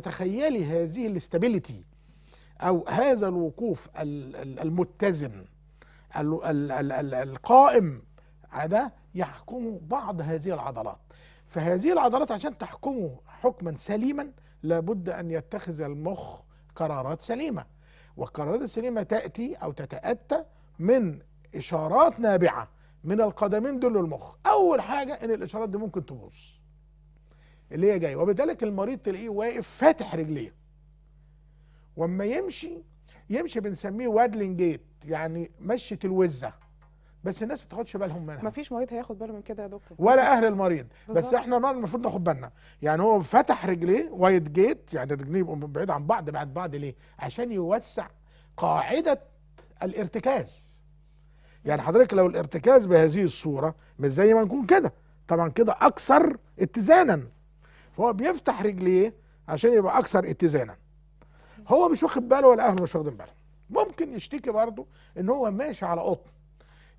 تتخيلي هذه الاستابيليتي او هذا الوقوف المتزن القائم ده يحكمه بعض هذه العضلات فهذه العضلات عشان تحكمه حكما سليما لابد ان يتخذ المخ قرارات سليمه والقرارات السليمه تاتي او تتاتى من اشارات نابعه من القدمين دول للمخ اول حاجه ان الاشارات دي ممكن تبوظ اللي هي جايه وبذلك المريض تلاقيه واقف فاتح رجليه واما يمشي يمشي بنسميه وادلين جيت يعني مشيه الوزه بس الناس ما تاخدش بالهم منها مفيش مريض هياخد باله من كده يا دكتور ولا اهل المريض بالزبط. بس احنا المفروض ناخد بالنا يعني هو فتح رجليه وايد جيت يعني رجليه يبقوا بعيد عن بعض بعد بعض ليه عشان يوسع قاعده الارتكاز يعني حضرتك لو الارتكاز بهذه الصوره مش زي ما نكون كده طبعا كده اكثر اتزانا فهو بيفتح رجليه عشان يبقى اكثر اتزانا هو مش واخد باله ولا اهله مش واخدين بالهم ممكن يشتكي برضه ان هو ماشي على قطن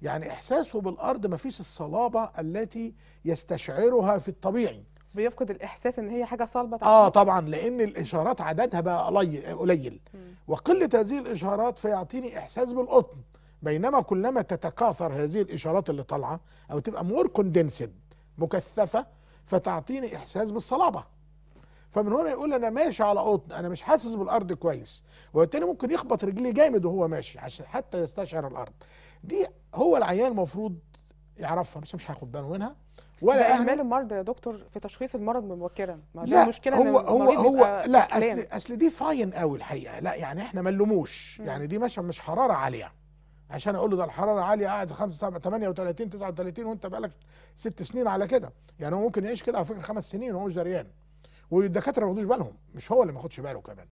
يعني احساسه بالارض ما فيش الصلابه التي يستشعرها في الطبيعي بيفقد الاحساس ان هي حاجه صلبه تعمل. اه طبعا لان الاشارات عددها بقى قليل قليل وقله هذه الاشارات فيعطيني احساس بالقطن بينما كلما تتكاثر هذه الاشارات اللي طالعه او تبقى مور كوندنسد مكثفه فتعطيني إحساس بالصلابة فمن هنا يقول أنا ماشي على قطن أنا مش حاسس بالأرض كويس وبالتالي ممكن يخبط رجليه جامد وهو ماشي عشان حتى يستشعر الأرض دي هو العيان المفروض يعرفها بس مش هياخد باله منها ولا يعني اهمال المرض يا دكتور في تشخيص المرض مبكرا ما لا مشكله هو هو هو لا اصل اصل دي فاين قوي الحقيقه لا يعني احنا ما نلوموش يعني دي مش مش حراره عاليه عشان اقول له ده الحراره عاليه قاعد 5 38 39 وانت بقالك ست سنين على كده يعني هو ممكن يعيش كده على فكره خمس سنين وهو مش دريان والدكاتره ما بياخدوش بالهم مش هو اللي ما ياخدش باله كمان